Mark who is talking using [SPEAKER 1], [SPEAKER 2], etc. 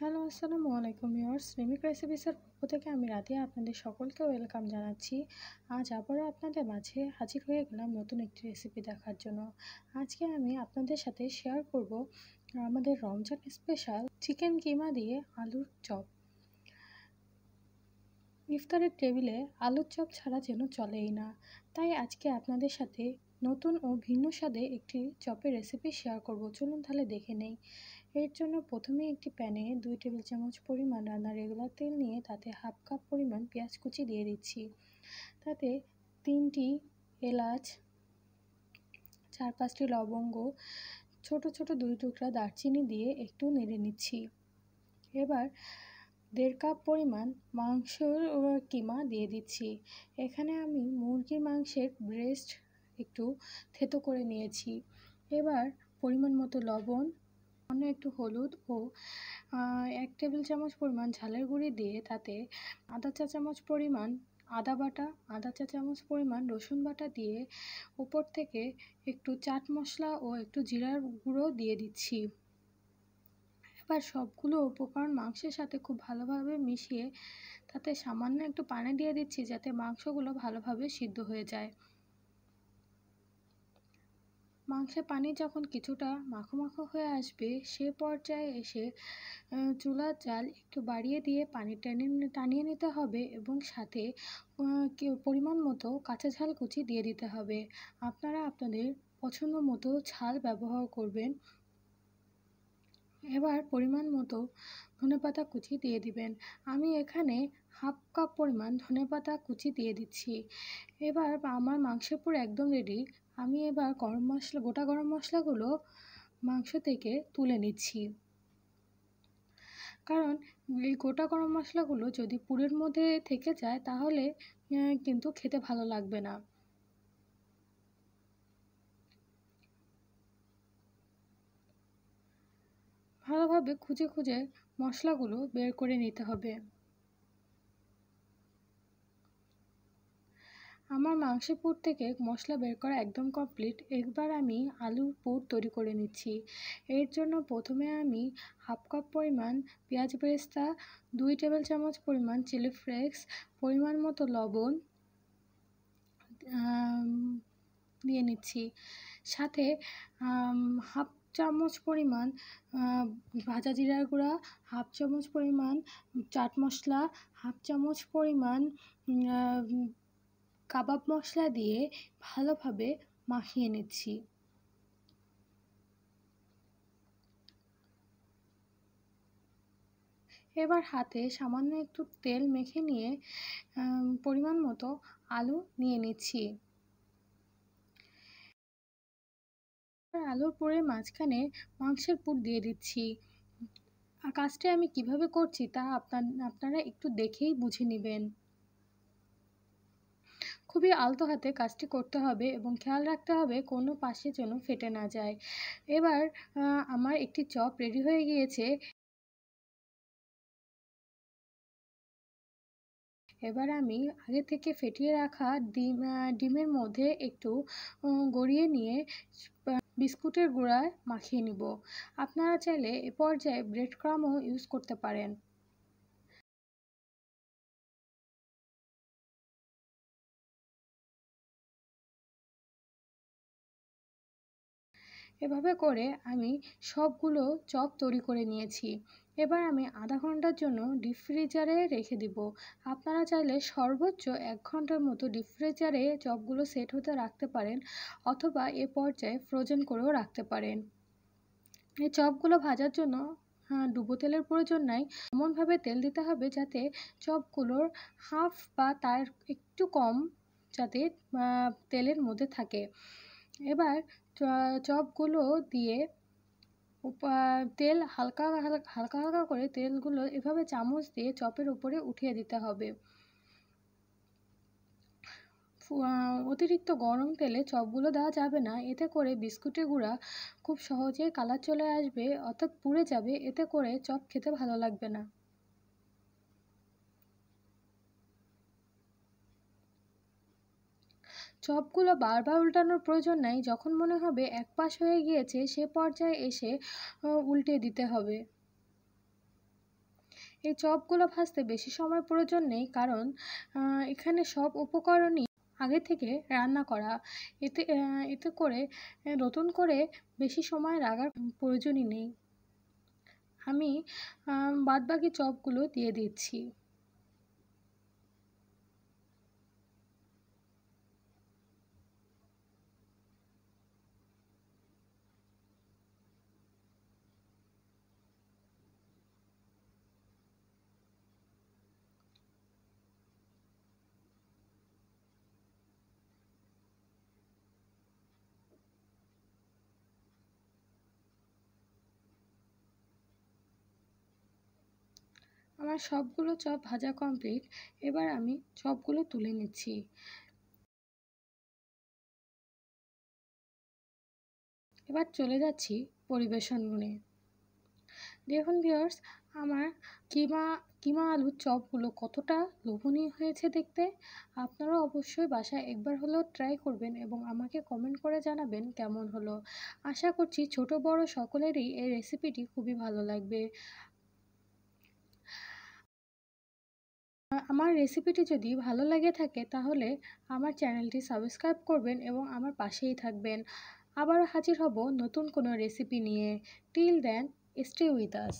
[SPEAKER 1] hello আসসালামু আলাইকুম years রেমিক রেসিপিসের পক্ষ থেকে আমি রাতে আপনাদের সকলকে ওয়েলকাম জানাচ্ছি আজ আবারও আপনাদের মাঝে হাজির হয়ে গেলাম নতুন একটি রেসিপি দেখার জন্য আজকে আমি আপনাদের সাথে শেয়ার করব আমাদের রমজান স্পেশাল চিকেন কিমা দিয়ে আলুর চপ ইফতারের টেবিলে আলুর চপ ছাড়া যেন চলেই না তাই আজকে আপনাদের সাথে নতুন ও ভিন্ন স্বাদে একটি চপের রেসিপি শেয়ার করব চলুন তাহলে দেখে নেই এর জন্য প্রথমে একটি প্যানে দুই টেবিল চামচ পরিমাণ রান্নার রেগুলার তেল নিয়ে তাতে হাফ কাপ পরিমাণ পেঁয়াজ কুচি দিয়ে দিচ্ছি তাতে তিনটি এলাচ চার পাঁচটি লবঙ্গ ছোট ছোট দুই টুকরা দারচিনি দিয়ে একটু নেড়ে নিচ্ছি এবার দেড় কাপ পরিমাণ মাংস কিমা দিয়ে দিচ্ছি এখানে আমি মুরগির মাংসের ব্রেস্ট একটু থেতো করে নিয়েছি এবার পরিমাণ মতো লবণ অন্য একটু হলুদ ও এক টেবিল চামচ পরিমাণ ঝালের গুঁড়ি দিয়ে তাতে আধা চা চামচ পরিমাণ আদা বাটা আদা চা চামচ পরিমাণ রসুন বাটা দিয়ে উপর থেকে একটু চাট মশলা ও একটু জিরার গুঁড়ো দিয়ে দিচ্ছি এবার সবগুলো উপকরণ মাংসের সাথে খুব ভালোভাবে মিশিয়ে তাতে সামান্য একটু পানি দিয়ে দিচ্ছি যাতে মাংসগুলো ভালোভাবে সিদ্ধ হয়ে যায় মাংসে পানি যখন কিছুটা মাখো মাখো হয়ে আসবে সে পর্যায়ে এসে চুলার জাল একটু বাড়িয়ে দিয়ে পানি টেনে টানিয়ে নিতে হবে এবং সাথে পরিমাণ মতো কাঁচা ঝাল কুচি দিয়ে দিতে হবে আপনারা আপনাদের পছন্দ মতো ঝাল ব্যবহার করবেন এবার পরিমাণ মতো ধনেপাতা কুচি দিয়ে দিবেন আমি এখানে হাফ কাপ পরিমাণ ধনেপাতা কুচি দিয়ে দিচ্ছি এবার আমার মাংসের পুর একদম রেডি আমি এবার গরম মশলা গোটা গরম মশলাগুলো মাংস থেকে তুলে নিচ্ছি কারণ এই গোটা গরম মশলাগুলো যদি পুরের মধ্যে থেকে যায় তাহলে কিন্তু খেতে ভালো লাগবে না ভালোভাবে খুঁজে খুঁজে মশলাগুলো বের করে নিতে হবে আমার মাংস পুর থেকে মশলা বের করা একদম কমপ্লিট একবার আমি আলুর পুর তৈরি করে নিচ্ছি এর জন্য প্রথমে আমি হাফ কাপ পরিমাণ পেঁয়াজ বেস্তা দুই টেবিল চামচ পরিমাণ চিলি ফ্লেক্স পরিমাণ মতো লবণ দিয়ে নিচ্ছি সাথে হাফ চামচ পরিমাণ ভাজা জিরার গুঁড়া হাফ চামচ পরিমাণ চাট মশলা হাফ চামচ পরিমাণ কাবাব মশলা দিয়ে ভালোভাবে মাখিয়ে নিচ্ছি এবার হাতে সামান্য একটু তেল মেখে নিয়ে পরিমাণ মতো আলু নিয়ে নিচ্ছি আলুর পরে মাঝখানে মাংসের পুর দিয়ে দিচ্ছি কাজটা আমি কিভাবে করছি তা আপনার আপনারা একটু দেখেই বুঝে নেবেন খুবই আলতো হাতে কাজটি করতে হবে এবং খেয়াল রাখতে হবে কোনো পাশে যেন ফেটে না যায় এবার আমার একটি চপ রেডি হয়ে গিয়েছে এবার আমি আগে থেকে ফেটিয়ে রাখা ডিম ডিমের মধ্যে একটু গড়িয়ে নিয়ে বিস্কুটের গুঁড়ায় মাখিয়ে নিব আপনারা চাইলে এ পর্যায়ে ব্রেড ক্রামও ইউজ করতে পারেন এভাবে করে আমি সবগুলো চপ তৈরি করে নিয়েছি এবার আমি আধা ঘন্টার জন্য ডিপ ফ্রিজারে রেখে দিব আপনারা চাইলে সর্বোচ্চ এক ঘন্টার মতো ডিপ ফ্রিজারে চপগুলো সেট হতে রাখতে পারেন অথবা এ পর্যায়ে ফ্রোজেন করেও রাখতে পারেন এই চপগুলো ভাজার জন্য ডুবো তেলের প্রয়োজন নাই এমনভাবে তেল দিতে হবে যাতে চপগুলোর হাফ বা তার একটু কম যাতে তেলের মধ্যে থাকে এবার চপগুলো দিয়ে তেল হালকা হালকা হালকা হালকা করে তেলগুলো এভাবে চামচ দিয়ে চপের উপরে উঠিয়ে দিতে হবে অতিরিক্ত গরম তেলে চপগুলো দেওয়া যাবে না এতে করে বিস্কুটের গুঁড়া খুব সহজেই কালার চলে আসবে অর্থাৎ পুড়ে যাবে এতে করে চপ খেতে ভালো লাগবে না চপগুলো বারবার উল্টানোর প্রয়োজন নাই যখন মনে হবে এক পাশ হয়ে গিয়েছে সে পর্যায়ে এসে উল্টে দিতে হবে এই চপগুলো ভাজতে বেশি সময় প্রয়োজন নেই কারণ এখানে সব উপকরণই আগে থেকে রান্না করা এতে এতে করে নতুন করে বেশি সময় লাগার প্রয়োজনই নেই আমি বাদবাকি চপগুলো দিয়ে দিচ্ছি আমার সবগুলো চপ ভাজা কমপ্লিট এবার আমি চপগুলো তুলে নিচ্ছি এবার চলে যাচ্ছি পরিবেশন মনে দেখুন ভিওর্স আমার কিমা কিমা আলুর চপগুলো কতটা লোভনীয় হয়েছে দেখতে আপনারা অবশ্যই বাসায় একবার হলেও ট্রাই করবেন এবং আমাকে কমেন্ট করে জানাবেন কেমন হলো আশা করছি ছোট বড় সকলেরই এই রেসিপিটি খুবই ভালো লাগবে আমার রেসিপিটি যদি ভালো লাগে থাকে তাহলে আমার চ্যানেলটি সাবস্ক্রাইব করবেন এবং আমার পাশেই থাকবেন আবার হাজির হব নতুন কোনো রেসিপি নিয়ে till then stay with us